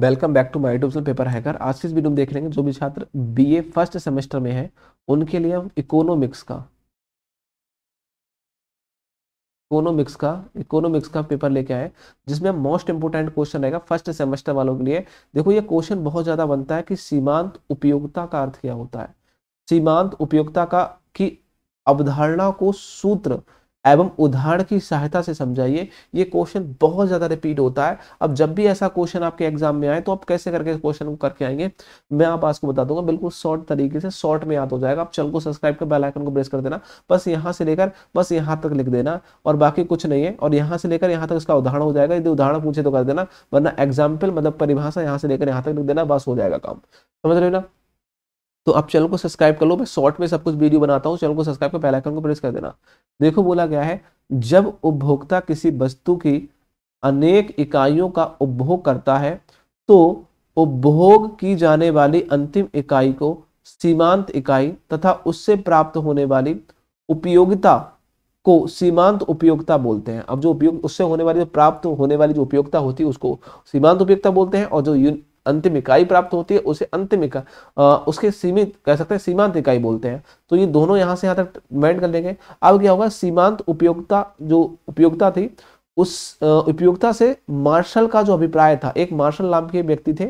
welcome back to my tubal paper hacker आज की इस वीडियो में देख रहे हैं जो भी छात्र बीए फर्स्ट सेमेस्टर में है उनके लिए हम इकोनॉमिक्स का इकोनॉमिक्स का इकोनॉमिक्स का पेपर लेके आए जिसमें मोस्ट इंपोर्टेंट क्वेश्चन रहेगा फर्स्ट सेमेस्टर वालों के लिए देखो ये क्वेश्चन बहुत ज़्यादा बनता है कि सीमांत उपयोगिता का अर्थ क्या होता है सीमांत उपयोगिता का की अवधारणा को सूत्र एवं उदाहरण की सहायता से समझाइए ये क्वेश्चन बहुत ज़्यादा रिपीट होता है अब जब भी ऐसा क्वेश्चन आपके एग्जाम में आए तो आप कैसे करके क्वेश्चन को करके आएंगे मैं आप आपको बता दूंगा बिल्कुल शॉर्ट तरीके से शॉर्ट में याद हो जाएगा आप चैनल को सब्सक्राइब कर बेल आइकन को प्रेस कर देना बस यहाँ से लेकर बस यहाँ तक लिख देना और बाकी कुछ नहीं है और यहाँ से लेकर यहाँ तक इसका उदाहरण हो जाएगा यदि उदाहरण पूछे तो कर देना वरना एग्जाम्पल मतलब परिभाषा यहाँ से लेकर यहाँ तक लिख देना बस हो जाएगा काम समझ रहे हो ना तो आप चैनल को सब्सक्राइब कर लो मैं शॉर्ट में सब कुछ वीडियो बनाता हूँ चैनल को सब्सक्राइब कर पहले आइकन को प्रेस कर देना देखो बोला गया है जब उपभोक्ता किसी वस्तु की अनेक इकाइयों का उपभोग करता है तो उपभोग की जाने वाली अंतिम इकाई को सीमांत इकाई तथा उससे प्राप्त होने वाली उपयोगिता को सीमांत उपयोगिता बोलते हैं अब जो उपयोग उससे होने वाली जो प्राप्त होने वाली जो उपयोगिता होती है उसको सीमांत उपयोगिता बोलते हैं और जो अंतिम इकाई प्राप्त होती है उसे अंतिम इकाई उसके सीमित कह सकते हैं सीमांत इकाई बोलते हैं तो ये दोनों यहाँ से यहाँ तक डिमाइड कर लेंगे अब क्या होगा सीमांत उपयोगिता जो उपयोगिता थी उस उपयोगिता से मार्शल का जो अभिप्राय था एक मार्शल नाम के व्यक्ति थे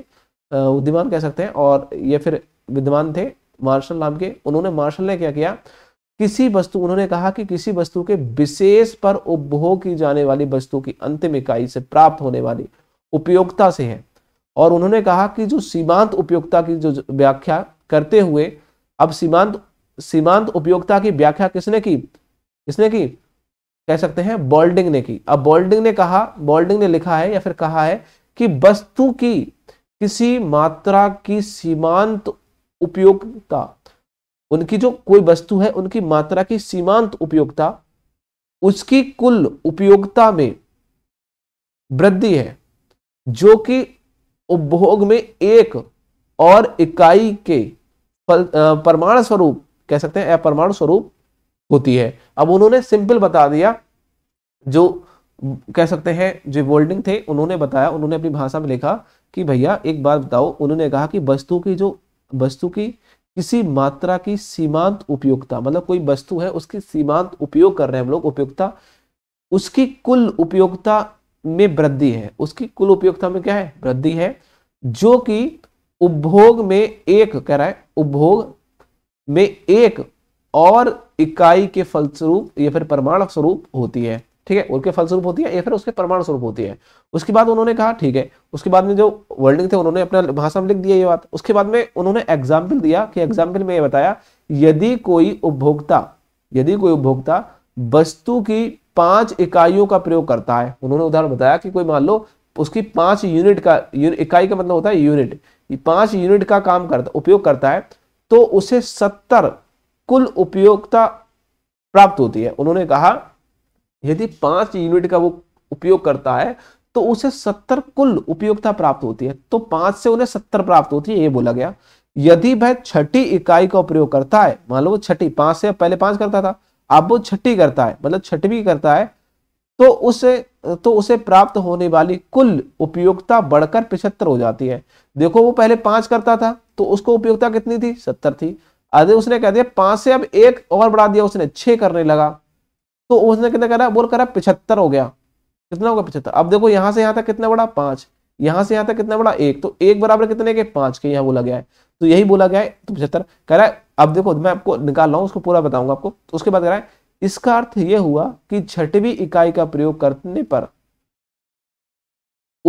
विद्यमान कह सकते हैं और ये फिर विद्यमान थे मार्शल नाम के उन्होंने मार्शल ने क्या किया किसी वस्तु उन्होंने कहा कि किसी वस्तु के विशेष पर उपभोग की जाने वाली वस्तु की अंतिम इकाई से प्राप्त होने वाली उपयोगिता से है और उन्होंने कहा कि जो सीमांत उपयोगिता की जो व्याख्या करते हुए अब सीमांत सीमांत उपयोगिता की व्याख्या किसने की किसने की कह सकते हैं बोल्डिंग ने की अब बोल्डिंग ने कहा बोल्डिंग ने लिखा है या फिर कहा है कि वस्तु की किसी मात्रा की सीमांत उपयोगिता उनकी जो कोई वस्तु है उनकी मात्रा की सीमांत उपयोगिता उसकी कुल उपयोगिता में वृद्धि है जो कि उपभोग में एक और इकाई के परमाणु स्वरूप कह सकते हैं अपरमाणु स्वरूप होती है अब उन्होंने सिंपल बता दिया जो कह सकते हैं जो वोल्डिंग थे उन्होंने बताया उन्होंने अपनी भाषा में लिखा कि भैया एक बात बताओ उन्होंने कहा कि वस्तु की जो वस्तु की किसी मात्रा की सीमांत उपयोगता मतलब कोई वस्तु है उसकी सीमांत उपयोग कर रहे हैं हम लोग उपयोगता उसकी कुल उपयोगता में वृद्धि है उसकी कुल उपयोगिता में क्या है वृद्धि है जो कि उपभोग में एक कह रहा है उपभोग में एक और इकाई के फलस्वरूप या फिर प्रमाण स्वरूप होती है ठीक है उनके फलस्वरूप होती है या फिर उसके प्रमाण स्वरूप होती है उसके बाद उन्होंने कहा ठीक है उसके बाद में जो वर्ल्डिंग थे उन्होंने अपना भाषा में लिख दिया ये बात उसके बाद में उन्होंने एग्जाम्पल दिया कि एग्जाम्पल में यह बताया यदि कोई उपभोक्ता यदि कोई उपभोक्ता वस्तु की पांच इकाइयों का प्रयोग करता है उन्होंने उदाहरण बताया कि कोई मान लो उसकी पांच यूनिट का इकाई का मतलब होता है यूनिट पांच यूनिट का काम करता उपयोग करता है तो उसे सत्तर कुल उपयोगता प्राप्त होती है उन्होंने कहा यदि पांच यूनिट का वो उपयोग करता है तो उसे सत्तर कुल उपयोगता प्राप्त होती है तो पांच से उन्हें सत्तर प्राप्त होती है ये बोला गया यदि वह छठी इकाई का उपयोग करता है मान लो वो छठी पांच से पहले पांच करता था अब वो छठी करता है मतलब छठवी करता है तो उसे तो उसे प्राप्त होने वाली कुल उपयोगिता बढ़कर पिछहत्तर हो जाती है देखो वो पहले पांच करता था तो उसको उपयोगिता कितनी थी सत्तर थी अरे उसने कह दिया पांच से अब एक और बढ़ा दिया उसने छह करने लगा तो उसने कितना करा बोल करा पिछहत्तर हो गया कितना होगा पिछहत्तर अब देखो यहां से यहां तक कितना बड़ा पांच यहां से यहां तक कितना बड़ा एक तो एक बराबर कितने के पांच के यहां बोला गया है तो यही बोला गया है तो पिछहत्तर कह रहा है अब देखो मैं आपको निकाल रहा हूँ उसको पूरा बताऊंगा आपको तो उसके बाद है इसका अर्थ यह हुआ कि छठवीं इकाई का प्रयोग करने पर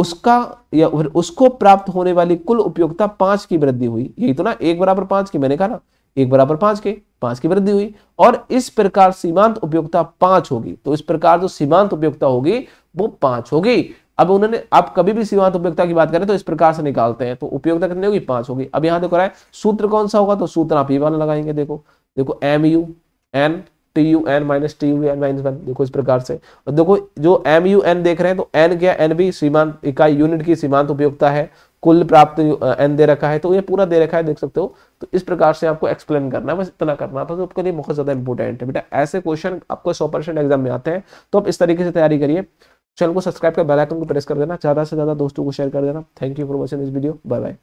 उसका या फिर उसको प्राप्त होने वाली कुल उपयोगिता पांच की वृद्धि हुई यही तो ना एक बराबर पांच की मैंने कहा ना एक बराबर पांच के पांच की वृद्धि हुई और इस प्रकार सीमांत उपयोगिता पांच होगी तो इस प्रकार जो सीमांत उपयोगिता होगी वो पांच होगी अब उन्होंने आप कभी भी सीमांत उपयोगिता की बात करें तो इस प्रकार से निकालते हैं तो उपयोगिता कितनी होगी पांच होगी अब यहां देखो रहा है सूत्र कौन सा होगा तो सूत्र आप ये वाला लगाएंगे देखो देखो M U N T U N minus T U N minus one देखो इस प्रकार से और देखो जो एम यू एन देख रहे हैं तो एन क्या एन भी सीमांत इकाई यूनिट की सीमांत उपयोगिता है कुल प्राप्त एन दे रखा है तो ये पूरा दे रखा है देख सकते हो तो इस प्रकार से आपको एक्सप्लेन करना है बस इतना करना था तो जो आपके लिए बहुत ज्यादा इंपॉर्टेंट है बेटा ऐसे क्वेश्चन आपको सौ परसेंट एग्जाम में आते हैं तो आप इस तरीके से तैयारी करिए चैनल को सब्सक्राइब कर बेल आइकन को प्रेस कर देना ज़्यादा से ज़्यादा दोस्तों को शेयर कर देना thank you for watching this video bye bye